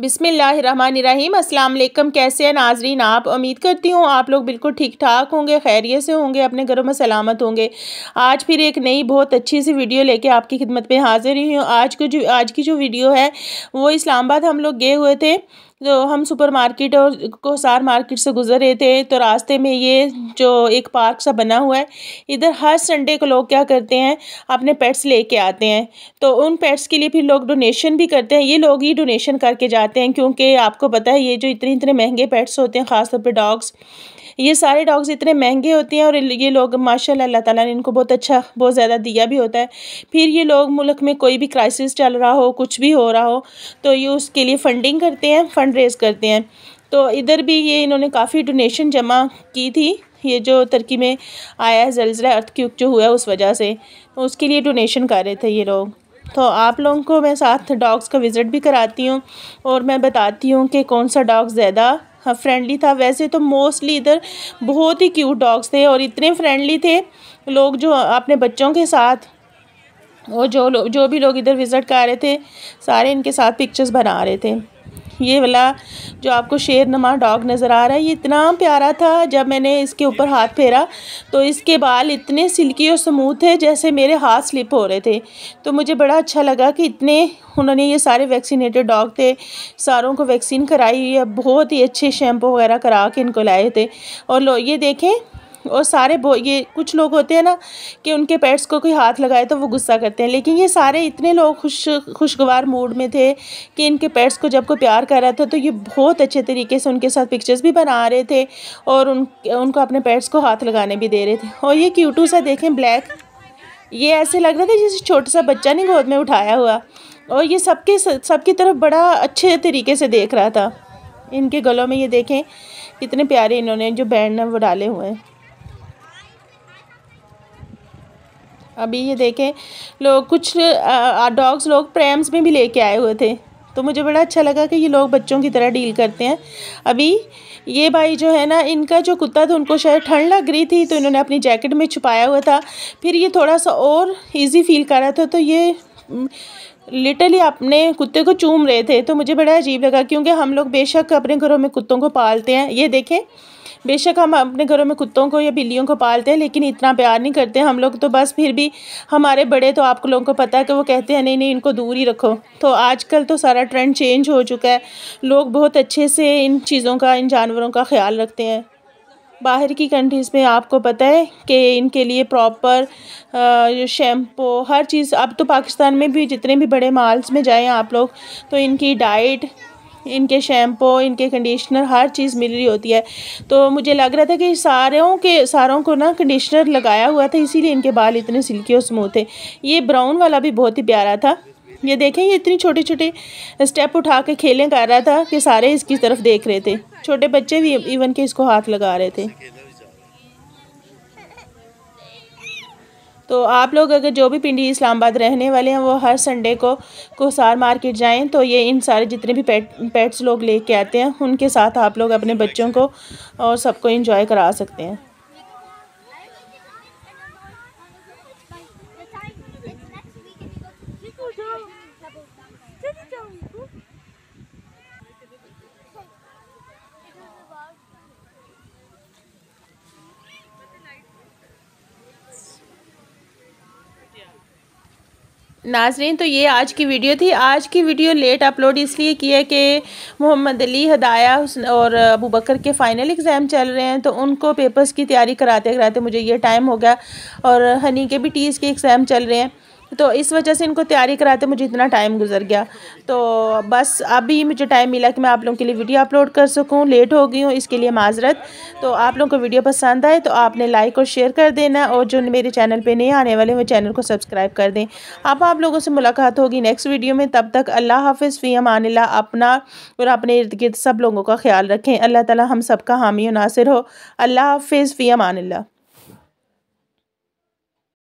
बिसमीम अल्लाम कैसे हैं नाजरीन आप उम्मीद करती हूँ आप लोग बिल्कुल ठीक ठाक होंगे खैरियत से होंगे अपने घरों में सलामत होंगे आज फिर एक नई बहुत अच्छी सी वीडियो लेके आपकी खिदमत पे हाजिर हुई हूँ आज को जो आज की जो वीडियो है वो इस्लामाबाद हम लोग गए हुए थे तो हम सुपरमार्केट और कोसार मार्केट से गुजर रहे थे तो रास्ते में ये जो एक पार्क सा बना हुआ है इधर हर संडे को लोग क्या करते हैं अपने पेट्स लेके आते हैं तो उन पेट्स के लिए फिर लोग डोनेशन भी करते हैं ये लोग ही डोनेशन करके जाते हैं क्योंकि आपको पता है ये जो इतने इतने महंगे पेट्स होते हैं ख़ासतौर पर डॉग्स ये सारे डॉग्स इतने महंगे होते हैं और ये लोग माशा अल्लाह ताला ने इनको बहुत अच्छा बहुत ज़्यादा दिया भी होता है फिर ये लोग मुल्क में कोई भी क्राइसिस चल रहा हो कुछ भी हो रहा हो तो ये उसके लिए फ़ंडिंग करते हैं फंड फ़ंड रेज़ करते हैं तो इधर भी ये इन्होंने काफ़ी डोनेशन जमा की थी ये जो तुर्की में आया है अर्थ क्यूक जो हुआ उस वजह से तो उसके लिए डोनेशन कर रहे थे ये लोग तो आप लोगों को मैं साथ डॉग्स का विज़िट भी कराती हूँ और मैं बताती हूँ कि कौन सा डॉग ज़्यादा हाँ, फ्रेंडली था वैसे तो मोस्टली इधर बहुत ही क्यूट डॉग्स थे और इतने फ्रेंडली थे लोग जो अपने बच्चों के साथ और जो लोग जो भी लोग इधर विज़िट कर रहे थे सारे इनके साथ पिक्चर्स बना रहे थे ये वाला जो आपको शेर नमा डॉग नज़र आ रहा है ये इतना प्यारा था जब मैंने इसके ऊपर हाथ फेरा तो इसके बाल इतने सिल्की और समूथ थे जैसे मेरे हाथ स्लिप हो रहे थे तो मुझे बड़ा अच्छा लगा कि इतने उन्होंने ये सारे वैक्सीनेटेड डॉग थे सारों को वैक्सीन कराई हुई बहुत ही अच्छे शैम्पू वगैरह करा के इनको लाए थे और लो ये देखें और सारे ये कुछ लोग होते हैं ना कि उनके पेट्स को कोई हाथ लगाए तो वो गुस्सा करते हैं लेकिन ये सारे इतने लोग खुश खुशगवार मूड में थे कि इनके पेट्स को जब कोई प्यार कर रहा था तो ये बहुत अच्छे तरीके से उनके साथ पिक्चर्स भी बना रहे थे और उन उनको अपने पेट्स को हाथ लगाने भी दे रहे थे और ये क्यूटू सा देखें ब्लैक ये ऐसे लग रहा था जैसे छोटा सा बच्चा नहीं गोद में उठाया हुआ और ये सबके सबकी तरफ बड़ा अच्छे तरीके से देख रहा था इनके गलों में ये देखें कितने प्यारे इन्होंने जो बैंड वो डाले हुए हैं अभी ये देखें लोग कुछ डॉग्स लोग प्रेम्स में भी लेके आए हुए थे तो मुझे बड़ा अच्छा लगा कि ये लोग बच्चों की तरह डील करते हैं अभी ये भाई जो है ना इनका जो कुत्ता था उनको शायद ठंड लग रही थी तो इन्होंने अपनी जैकेट में छुपाया हुआ था फिर ये थोड़ा सा और इजी फील कर रहा था तो ये लिटरली अपने कुत्ते को चूम रहे थे तो मुझे बड़ा अजीब लगा क्योंकि हम लोग बेशक अपने घरों में कुत्तों को पालते हैं ये देखें बेशक हम अपने घरों में कुत्तों को या बिल्लियों को पालते हैं लेकिन इतना प्यार नहीं करते हम लोग तो बस फिर भी हमारे बड़े तो आप लोगों को पता है कि वो कहते हैं नहीं नहीं इनको दूर ही रखो तो आजकल तो सारा ट्रेंड चेंज हो चुका है लोग बहुत अच्छे से इन चीज़ों का इन जानवरों का ख्याल रखते हैं बाहर की कंट्रीज़ में आपको पता है कि इनके लिए प्रॉपर शैम्पू हर चीज़ अब तो पाकिस्तान में भी जितने भी बड़े माल्स में जाएं आप लोग तो इनकी डाइट इनके शैम्पू इनके कंडीशनर हर चीज़ मिल रही होती है तो मुझे लग रहा था कि सारों के सारों को ना कंडीशनर लगाया हुआ था इसीलिए इनके बाल इतने सिल्की और स्मूथ थे ये ब्राउन वाला भी बहुत ही प्यारा था ये देखें ये इतनी छोटे छोटे स्टेप उठा के खेलें कर रहा था कि सारे इसकी तरफ देख रहे थे छोटे बच्चे भी इवन के इसको हाथ लगा रहे थे तो आप लोग अगर जो भी पिंडी इस्लामाबाद रहने वाले हैं वो हर संडे को कोसार मार्केट जाएं तो ये इन सारे जितने भी पेट पेट्स लोग लेके आते हैं उनके साथ आप लोग अपने बच्चों को और सबको इंजॉय करा सकते हैं नाजरीन तो ये आज की वीडियो थी आज की वीडियो लेट अपलोड इसलिए की है कि मोहम्मद अली हदाया और अबू बकर के फ़ाइनल एग्ज़ाम चल रहे हैं तो उनको पेपर्स की तैयारी कराते कराते मुझे ये टाइम हो गया और हनी के भी टीज़ के एग्ज़ाम चल रहे हैं तो इस वजह से इनको तैयारी कराते मुझे इतना टाइम गुजर गया तो बस अभी मुझे टाइम मिला कि मैं आप लोगों के लिए वीडियो अपलोड कर सकूँ लेट हो गई हूँ इसके लिए माजरत तो आप लोगों को वीडियो पसंद आए तो आपने लाइक और शेयर कर देना और जो मेरे चैनल पर नहीं आने वाले वो चैनल को सब्सक्राइब कर दें अब आप लोगों से मुलाकात होगी नेक्स्ट वीडियो में तब तक अल्लाह हाफिज़ फ़ी अमानिल्ला अपना और अपने इर्द गिर्द सब लोगों का ख्याल रखें अल्लाह ताला हम सबका हामी नासिर हो अल्लाह हाफिज़ फ़ी अमानिल्ला